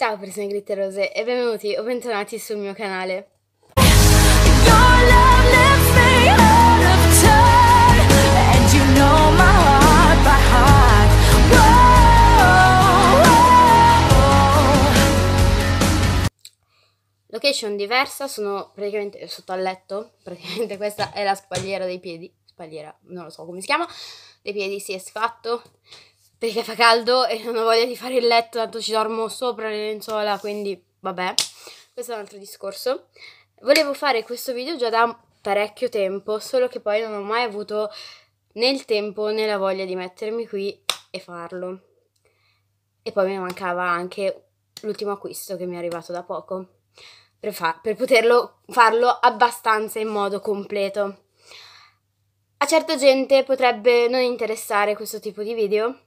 Ciao persone glitterose e benvenuti o bentornati sul mio canale. Location diversa, sono praticamente sotto al letto, praticamente questa è la spalliera dei piedi, spalliera, non lo so come si chiama, dei piedi si è sfatto, perché fa caldo e non ho voglia di fare il letto, tanto ci dormo sopra le lenzuola, quindi vabbè, questo è un altro discorso. Volevo fare questo video già da parecchio tempo, solo che poi non ho mai avuto né il tempo né la voglia di mettermi qui e farlo. E poi mi mancava anche l'ultimo acquisto che mi è arrivato da poco, per, fa- per poterlo farlo abbastanza in modo completo. A certa gente potrebbe non interessare questo tipo di video,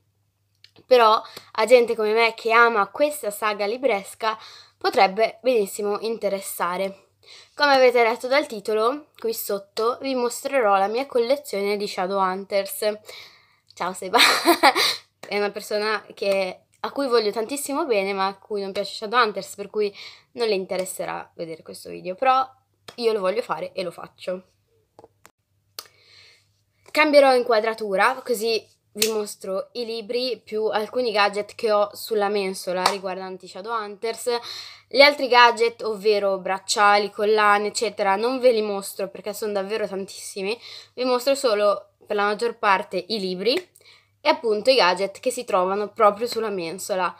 però a gente come me che ama questa saga libresca potrebbe benissimo interessare. Come avete letto dal titolo, qui sotto vi mostrerò la mia collezione di Shadowhunters. Ciao Seba, è una persona che, a cui voglio tantissimo bene ma a cui non piace Shadowhunters per cui non le interesserà vedere questo video, però io lo voglio fare e lo faccio. Cambierò inquadratura così vi mostro i libri più alcuni gadget che ho sulla mensola riguardanti Shadowhunters. Gli altri gadget, ovvero bracciali, collane, eccetera, non ve li mostro perché sono davvero tantissimi. Vi mostro solo, per la maggior parte, i libri e appunto i gadget che si trovano proprio sulla mensola.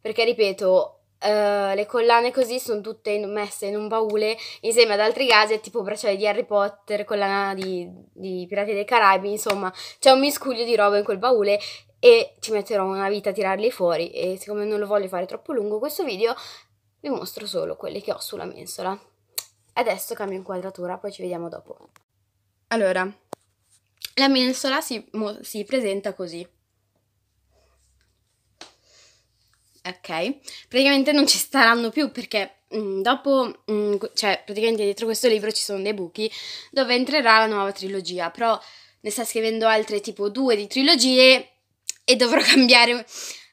Perché, ripeto, eh, le collane così sono tutte messe in un baule insieme ad altri gadget tipo bracciale di Harry Potter, collana di, di Pirati dei Caraibi, insomma c'è un miscuglio di roba in quel baule e ci metterò una vita a tirarli fuori e siccome non lo voglio fare troppo lungo questo video vi mostro solo quelle che ho sulla mensola. Adesso cambio inquadratura, poi ci vediamo dopo. Allora, la mensola si, si presenta così. ok? Praticamente non ci staranno più perché mh, mm, dopo, mh, mm, cioè praticamente dietro questo libro ci sono dei buchi dove entrerà la nuova trilogia, però ne sta scrivendo altre tipo due di trilogie e dovrò cambiare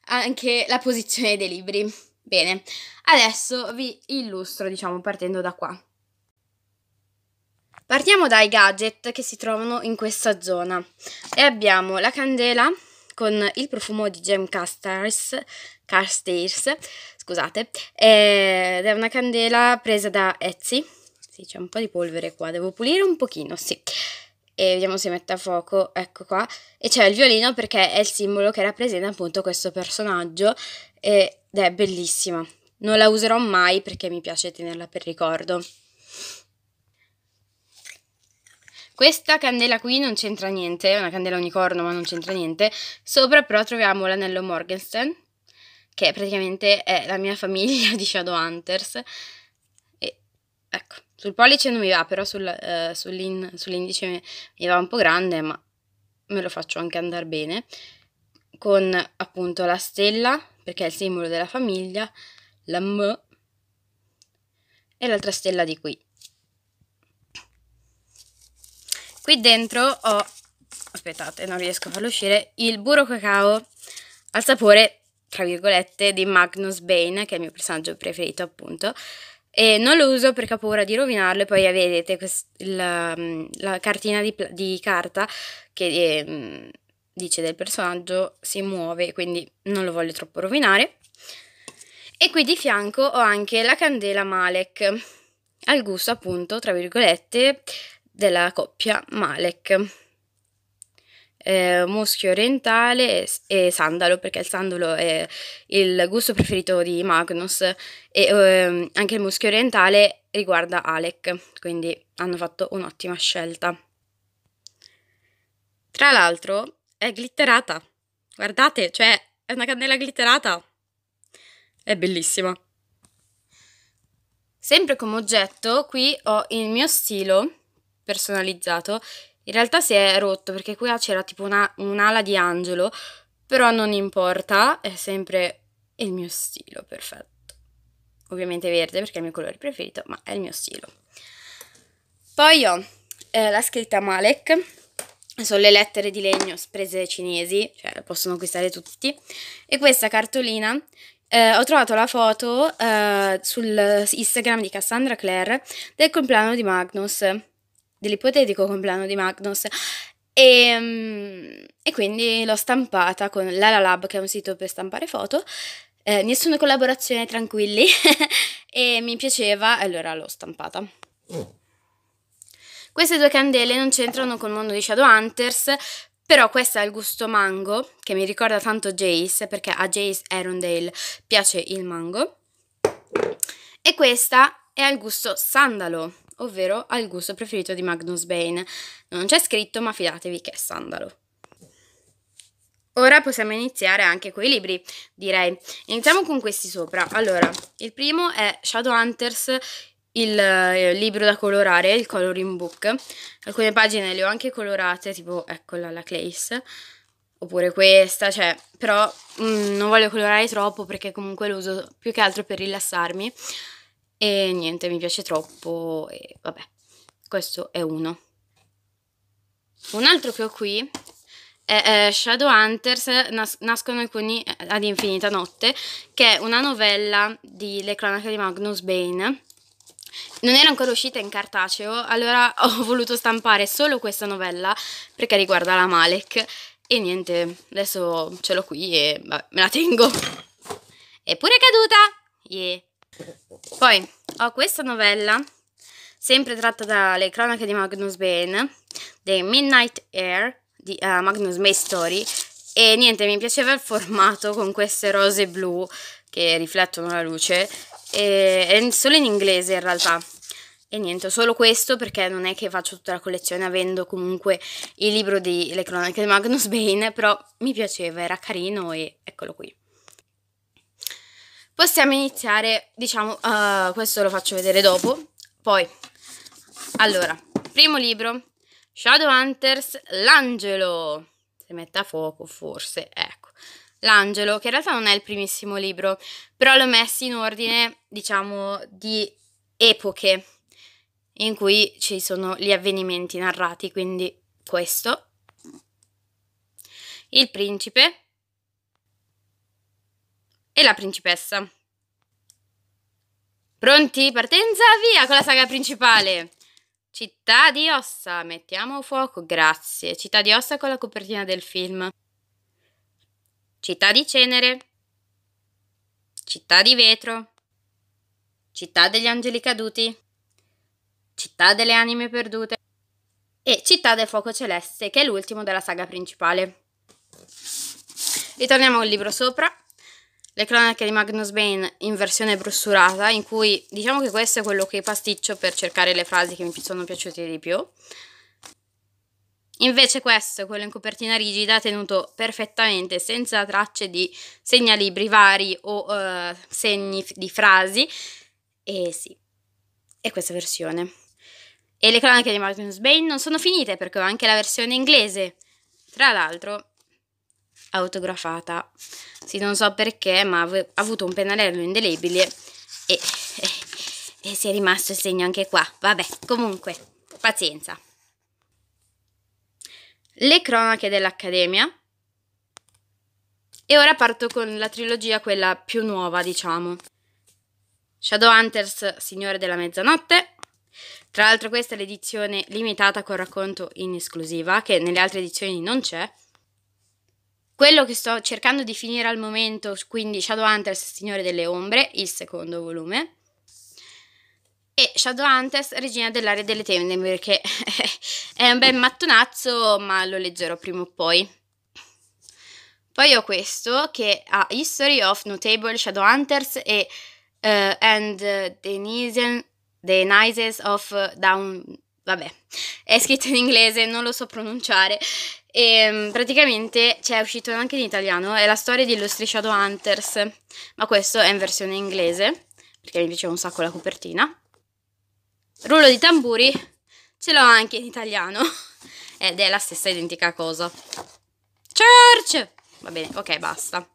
anche la posizione dei libri. Bene, adesso vi illustro, diciamo, partendo da qua. Partiamo dai gadget che si trovano in questa zona e abbiamo la candela con il profumo di Gem Castars, Carstairs, scusate, eh, ed è una candela presa da Etsy. Sì, c'è un po' di polvere qua, devo pulire un pochino, sì. E vediamo se mette a fuoco, ecco qua. E c'è il violino perché è il simbolo che rappresenta appunto questo personaggio ed è bellissima. Non la userò mai perché mi piace tenerla per ricordo. Questa candela qui non c'entra niente, è una candela unicorno ma non c'entra niente. Sopra però troviamo l'anello Morgenstern, che praticamente è la mia famiglia di Shadowhunters. E ecco, sul pollice non mi va, però sul, eh, sull'indice mi va un po' grande, ma me lo faccio anche andare bene. Con appunto la stella, perché è il simbolo della famiglia, la M e l'altra stella di qui. Qui dentro ho, aspettate, non riesco a farlo uscire, il burro cacao al sapore, tra virgolette, di Magnus Bane, che è il mio personaggio preferito appunto. E non lo uso perché ho paura di rovinarlo e poi vedete la, la, cartina di, di carta che eh, dice del personaggio si muove, quindi non lo voglio troppo rovinare. E qui di fianco ho anche la candela Malek, al gusto appunto, tra virgolette, della coppia Malek. Eh, muschio orientale e, e, sandalo, perché il sandalo è il gusto preferito di Magnus e eh, anche il muschio orientale riguarda Alec, quindi hanno fatto un'ottima scelta. Tra l'altro è glitterata, guardate, cioè è una candela glitterata, è bellissima. Sempre come oggetto qui ho il mio stilo personalizzato, in realtà si è rotto perché qui c'era tipo una, un'ala di angelo, però non importa, è sempre il mio stile perfetto. Ovviamente verde perché è il mio colore preferito, ma è il mio stile. Poi ho eh, la scritta Malek, sono le lettere di legno prese cinesi, cioè possono acquistare tutti, e questa cartolina eh, ho trovato la foto eh, su Instagram di Cassandra Clare del compleanno di Magnus dell'ipotetico compleanno di Magnus. E, ehm, e, quindi l'ho stampata con Lala Lab, che è un sito per stampare foto. Eh, nessuna collaborazione, tranquilli. e mi piaceva, allora l'ho stampata. Mm. Queste due candele non c'entrano col mondo di Shadowhunters, però questa è il gusto mango, che mi ricorda tanto Jace, perché a Jace Arondale piace il mango. E questa è al gusto sandalo ovvero al gusto preferito di Magnus Bane. Non c'è scritto, ma fidatevi che è sandalo. Ora possiamo iniziare anche con i libri, direi. Iniziamo con questi sopra. Allora, il primo è Shadowhunters, il eh, libro da colorare, il coloring book. Alcune pagine le ho anche colorate, tipo eccola la Clace, oppure questa, cioè, però mh, mm, non voglio colorare troppo perché comunque lo uso più che altro per rilassarmi e niente, mi piace troppo e vabbè, questo è uno. Un altro che ho qui è, è eh, Shadowhunters, nas- nascono alcuni eh, ad infinita notte, che è una novella di Le cronache di Magnus Bane, non era ancora uscita in cartaceo, allora ho voluto stampare solo questa novella perché riguarda la Malek. E niente, adesso ce l'ho qui e vabbè, me la tengo. Eppure è caduta! Yeah. Poi ho questa novella, sempre tratta dalle cronache di Magnus Bane, The Midnight Air di uh, Magnus May Story. E niente, mi piaceva il formato con queste rose blu che riflettono la luce. E, è solo in inglese in realtà. E niente, solo questo perché non è che faccio tutta la collezione avendo comunque il libro di Le cronache di Magnus Bane, però mi piaceva, era carino e eccolo qui. Possiamo iniziare, diciamo, uh, questo lo faccio vedere dopo. Poi, allora, primo libro, Shadowhunters, l'angelo. Se mette a fuoco, forse, ecco. L'angelo, che in realtà non è il primissimo libro, però l'ho messo in ordine, diciamo, di epoche in cui ci sono gli avvenimenti narrati, quindi questo. Il principe, e la principessa. Pronti? Partenza? Via con la saga principale! Città di ossa, mettiamo fuoco, grazie. Città di ossa con la copertina del film. Città di cenere. Città di vetro. Città degli angeli caduti. Città delle anime perdute. E Città del fuoco celeste, che è l'ultimo della saga principale. Ritorniamo al libro sopra. Le cronache di Magnus Bane in versione brussurata, in cui diciamo che questo è quello che pasticcio per cercare le frasi che mi sono piaciute di più. Invece questo, quello in copertina rigida, tenuto perfettamente, senza tracce di segnalibri vari o uh, segni di frasi. E sì, è questa versione. E le cronache di Magnus Bane non sono finite perché ho anche la versione inglese. Tra l'altro, autografata. Sì, non so perché, ma ha avuto un pennarello indelebile e, e, e si è rimasto il segno anche qua. Vabbè, comunque, pazienza. Le cronache dell'Accademia. E ora parto con la trilogia, quella più nuova, diciamo. Shadowhunters, Signore della Mezzanotte. Tra l'altro questa è l'edizione limitata con racconto in esclusiva, che nelle altre edizioni non c'è. Quello che sto cercando di finire al momento, quindi Shadowhunters Signore delle Ombre, il secondo volume, e Shadowhunters Regina dell'area delle tenebre, che è un bel mattonazzo, ma lo leggerò prima o poi. Poi ho questo che ha History of Notable Shadowhunters e uh, and the, Nisen, the Nises of Down. Vabbè, è scritto in inglese, non lo so pronunciare. E ehm, praticamente c'è cioè, uscito anche in italiano, è la storia di Illustri Shadow Hunters, ma questo è in versione inglese, perché mi piaceva un sacco la copertina. Rullo di tamburi ce l'ho anche in italiano, ed è la stessa identica cosa. Church! Va bene, ok, basta.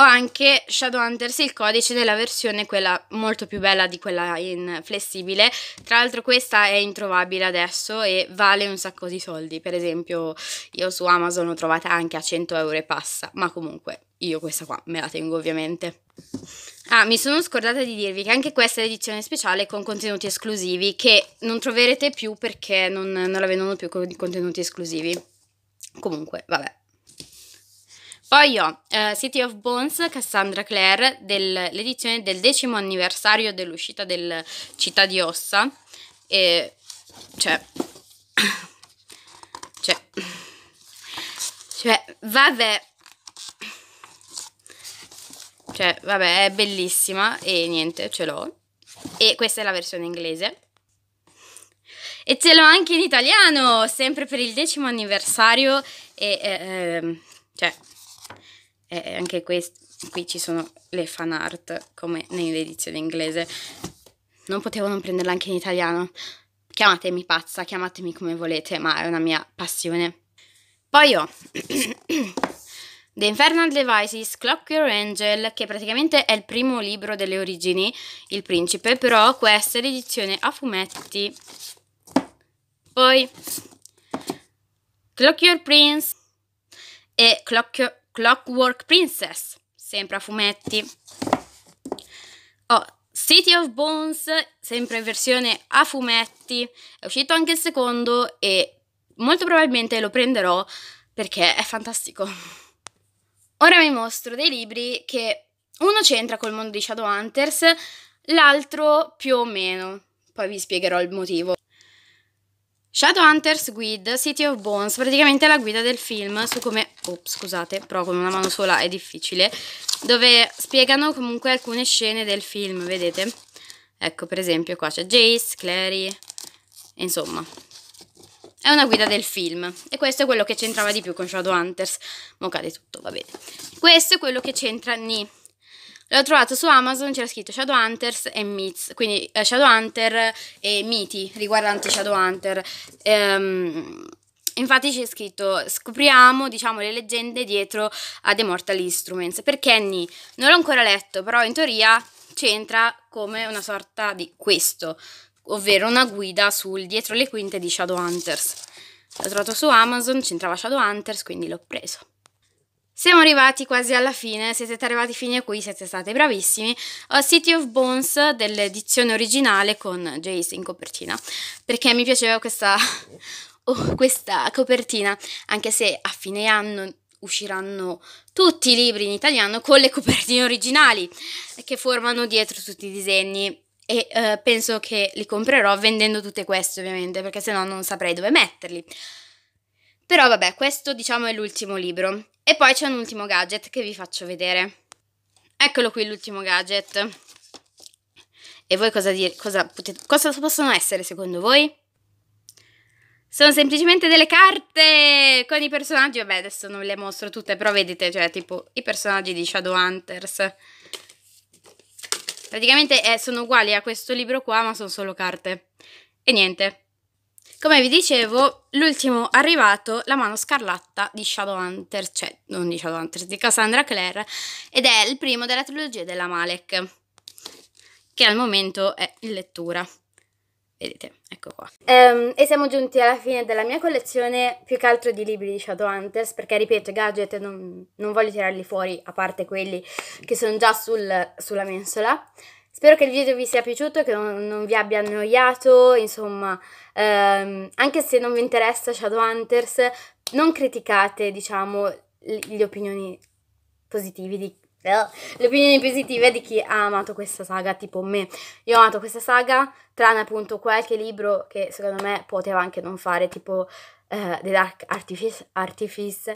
Ho anche Shadowhunters il codice della versione quella molto più bella di quella in flessibile. Tra l'altro questa è introvabile adesso e vale un sacco di soldi. Per esempio io su Amazon l'ho trovata anche a 100 euro e passa, ma comunque io questa qua me la tengo ovviamente. Ah, mi sono scordata di dirvi che anche questa è edizione speciale con contenuti esclusivi che non troverete più perché non, non la vendono più con contenuti esclusivi. Comunque, vabbè. Poi ho uh, City of Bones, Cassandra Clare, dell'edizione del decimo anniversario dell'uscita del Città di Ossa. E cioè, cioè, cioè, vabbè, cioè, vabbè, è bellissima e niente, ce l'ho. E questa è la versione inglese. E ce l'ho anche in italiano, sempre per il decimo anniversario e, eh, ehm, cioè, e anche quest- qui ci sono le fan art come nell'edizione inglese. Non potevo non prenderla anche in italiano. Chiamatemi pazza, chiamatemi come volete, ma è una mia passione. Poi ho The Infernal Devices, Clockwork Angel, che praticamente è il primo libro delle origini, Il Principe, però questa è l'edizione a fumetti. Poi Clockwork Prince e Clockwork Clockwork Princess, sempre a fumetti. Ho oh, City of Bones, sempre in versione a fumetti. È uscito anche il secondo e molto probabilmente lo prenderò perché è fantastico. Ora vi mostro dei libri che uno c'entra col mondo di Shadowhunters, l'altro più o meno. Poi vi spiegherò il motivo. Shadowhunters Guide City of Bones, praticamente la guida del film su come... Oh, scusate, però con una mano sola è difficile. Dove spiegano comunque alcune scene del film, vedete? Ecco, per esempio qua c'è Jace, Clary, insomma. È una guida del film e questo è quello che c'entrava di più con Shadowhunters. Mo cade tutto, va bene. Questo è quello che c'entra Ni. L'ho trovato su Amazon, c'era scritto Shadowhunters e Myths, quindi eh, Shadowhunter e miti riguardanti Shadowhunter. Ehm, infatti c'è scritto scopriamo diciamo le leggende dietro a The Mortal Instruments, perché Kenny non l'ho ancora letto, però in teoria c'entra come una sorta di questo, ovvero una guida sul dietro le quinte di Shadowhunters. L'ho trovato su Amazon, c'entrava Shadowhunters, quindi l'ho preso. Siamo arrivati quasi alla fine, se siete arrivati fino a qui, siete stati bravissimi. Ho City of Bones dell'edizione originale con Jace in copertina, perché mi piaceva questa, oh, questa copertina, anche se a fine anno usciranno tutti i libri in italiano con le copertine originali che formano dietro tutti i disegni e eh, penso che li comprerò vendendo tutte queste ovviamente perché sennò non saprei dove metterli. Però vabbè, questo diciamo è l'ultimo libro. E poi c'è un ultimo gadget che vi faccio vedere. Eccolo qui l'ultimo gadget. E voi cosa, dire, cosa, potete, cosa possono essere secondo voi? Sono semplicemente delle carte con i personaggi. Vabbè, adesso non le mostro tutte, però vedete, cioè, tipo, i personaggi di Shadowhunters. Praticamente eh, sono uguali a questo libro qua, ma sono solo carte. E niente. Come vi dicevo, l'ultimo arrivato, la mano scarlatta di Shadowhunter, cioè non di Shadowhunter, di Cassandra Clare, ed è il primo della trilogia della Malek, che al momento è in lettura. Vedete, ecco qua. Um, e siamo giunti alla fine della mia collezione, più che altro di libri di Shadowhunters, perché ripeto, i gadget non, non voglio tirarli fuori, a parte quelli che sono già sul, sulla mensola. Spero che il video vi sia piaciuto, che non, non vi abbia annoiato, insomma, ehm, anche se non vi interessa Shadowhunters, non criticate, diciamo, le opinioni positive di eh, le opinioni positive di chi ha amato questa saga, tipo me. Io ho amato questa saga, tranne appunto qualche libro che secondo me poteva anche non fare, tipo uh, The Dark Artifice, Artifice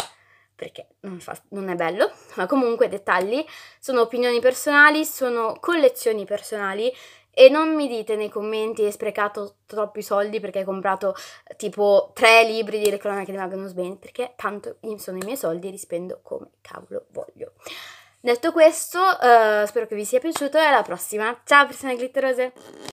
perché non, fa, non, è bello, ma comunque dettagli, sono opinioni personali, sono collezioni personali e non mi dite nei commenti hai sprecato troppi soldi perché hai comprato tipo tre libri di Le cronache di Magnus Bane perché tanto sono i miei soldi e li spendo come cavolo voglio. Detto questo, eh, spero che vi sia piaciuto e alla prossima. Ciao persone glitterose!